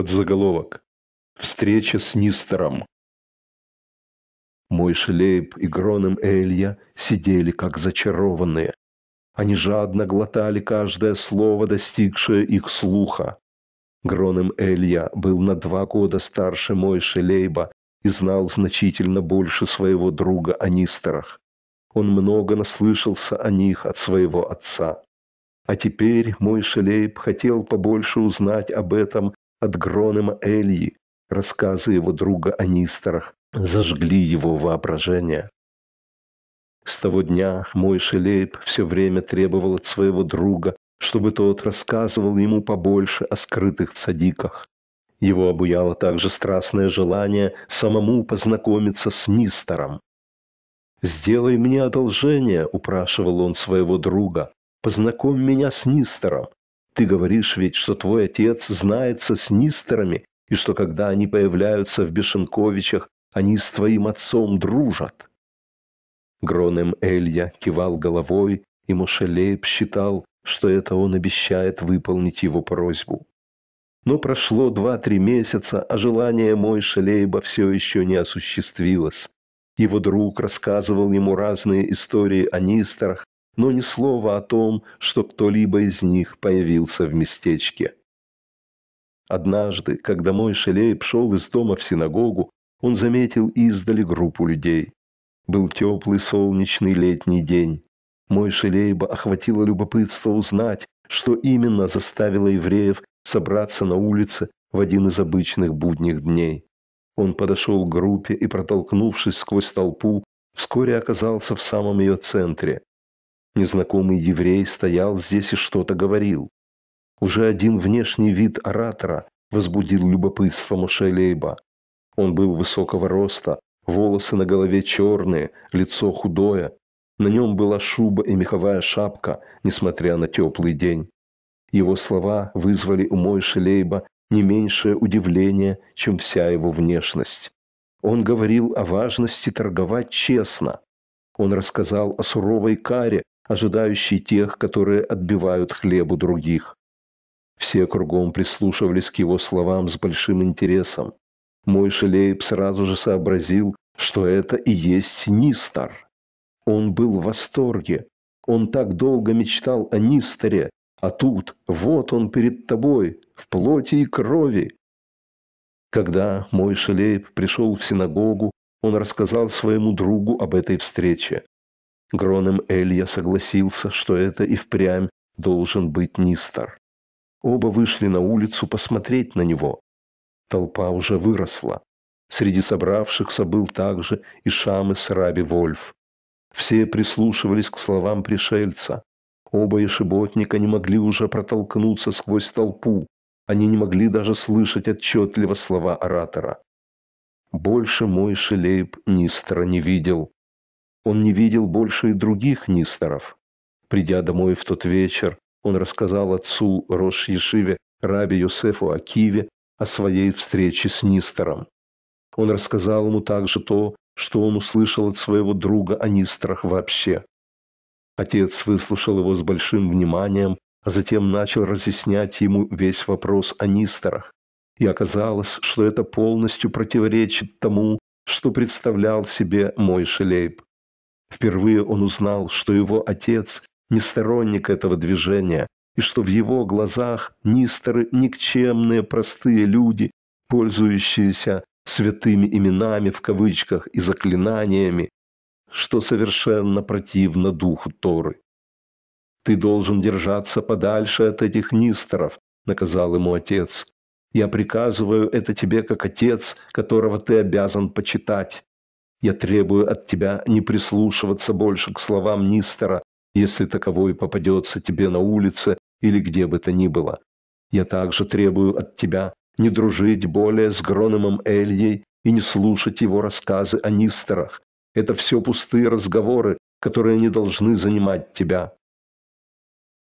Подзаголовок. Встреча с Нистером. Мой Шелейб и Гроном Элья сидели как зачарованные. Они жадно глотали каждое слово, достигшее их слуха. Гроном Элья был на два года старше Мой Шелейба и знал значительно больше своего друга о Нистерах. Он много наслышался о них от своего отца. А теперь мой Шелейб хотел побольше узнать об этом от Гронома Эльи. Рассказы его друга о Нисторах зажгли его воображение. С того дня мой Шелейб все время требовал от своего друга, чтобы тот рассказывал ему побольше о скрытых цадиках. Его обуяло также страстное желание самому познакомиться с Нистером. «Сделай мне одолжение», – упрашивал он своего друга, – «познакомь меня с Нистером. Ты говоришь ведь, что твой отец знается с Нистерами, и что когда они появляются в Бешенковичах, они с твоим отцом дружат. Гронем эм Элья кивал головой, и Мушелеев считал, что это он обещает выполнить его просьбу. Но прошло два-три месяца, а желание мой Шелейба все еще не осуществилось. Его друг рассказывал ему разные истории о Нистерах, но ни слова о том, что кто-либо из них появился в местечке. Однажды, когда мой шелейб шел из дома в синагогу, он заметил издали группу людей. Был теплый солнечный летний день. Мой шелейба охватило любопытство узнать, что именно заставило евреев собраться на улице в один из обычных будних дней. Он подошел к группе и, протолкнувшись сквозь толпу, вскоре оказался в самом ее центре. Незнакомый еврей стоял здесь и что-то говорил. Уже один внешний вид оратора возбудил любопытство Мушелейба. Он был высокого роста, волосы на голове черные, лицо худое. На нем была шуба и меховая шапка, несмотря на теплый день. Его слова вызвали у Мойши Лейба не меньшее удивление, чем вся его внешность. Он говорил о важности торговать честно. Он рассказал о суровой каре, ожидающий тех, которые отбивают хлеб у других. Все кругом прислушивались к его словам с большим интересом. Мой Шелейб сразу же сообразил, что это и есть Нистар. Он был в восторге. Он так долго мечтал о Нистаре, а тут вот он перед тобой, в плоти и крови. Когда мой Шелейб пришел в синагогу, он рассказал своему другу об этой встрече. Гроном Элья согласился, что это и впрямь должен быть Нистор. Оба вышли на улицу посмотреть на него. Толпа уже выросла. Среди собравшихся был также и Шамы с Раби Вольф. Все прислушивались к словам пришельца. Оба ишеботника не могли уже протолкнуться сквозь толпу. Они не могли даже слышать отчетливо слова оратора. Больше мой Шелейб Нистра не видел. Он не видел больше и других Нисторов. Придя домой в тот вечер, он рассказал отцу Рош-Ешиве Раби Йосефу Акиве о своей встрече с Нистором. Он рассказал ему также то, что он услышал от своего друга о Нистрах вообще. Отец выслушал его с большим вниманием, а затем начал разъяснять ему весь вопрос о Нистрах. И оказалось, что это полностью противоречит тому, что представлял себе мой Шелейб. Впервые он узнал, что его отец не сторонник этого движения, и что в его глазах нистеры – никчемные простые люди, пользующиеся «святыми именами» в кавычках и заклинаниями, что совершенно противно духу Торы. «Ты должен держаться подальше от этих нистеров», – наказал ему отец. «Я приказываю это тебе как отец, которого ты обязан почитать. Я требую от тебя не прислушиваться больше к словам Нистера, если таковой попадется тебе на улице или где бы то ни было. Я также требую от тебя не дружить более с Грономом Эльей и не слушать его рассказы о Нистерах. Это все пустые разговоры, которые не должны занимать тебя.